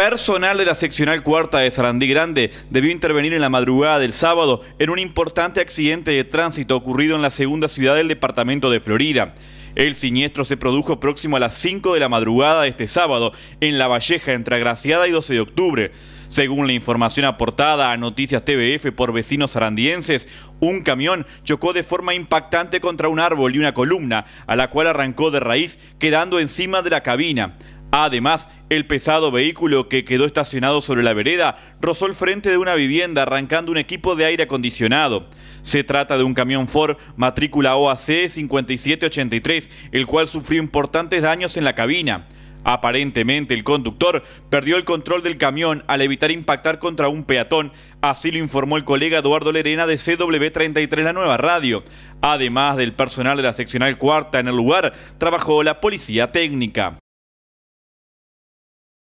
Personal de la seccional cuarta de Sarandí Grande debió intervenir en la madrugada del sábado en un importante accidente de tránsito ocurrido en la segunda ciudad del departamento de Florida. El siniestro se produjo próximo a las 5 de la madrugada de este sábado en La Valleja, entre Agraciada y 12 de octubre. Según la información aportada a Noticias TVF por vecinos arandienses, un camión chocó de forma impactante contra un árbol y una columna, a la cual arrancó de raíz, quedando encima de la cabina. Además, el pesado vehículo que quedó estacionado sobre la vereda rozó el frente de una vivienda arrancando un equipo de aire acondicionado. Se trata de un camión Ford matrícula OAC 5783, el cual sufrió importantes daños en la cabina. Aparentemente el conductor perdió el control del camión al evitar impactar contra un peatón, así lo informó el colega Eduardo Lerena de CW33 La Nueva Radio. Además del personal de la seccional cuarta en el lugar, trabajó la policía técnica.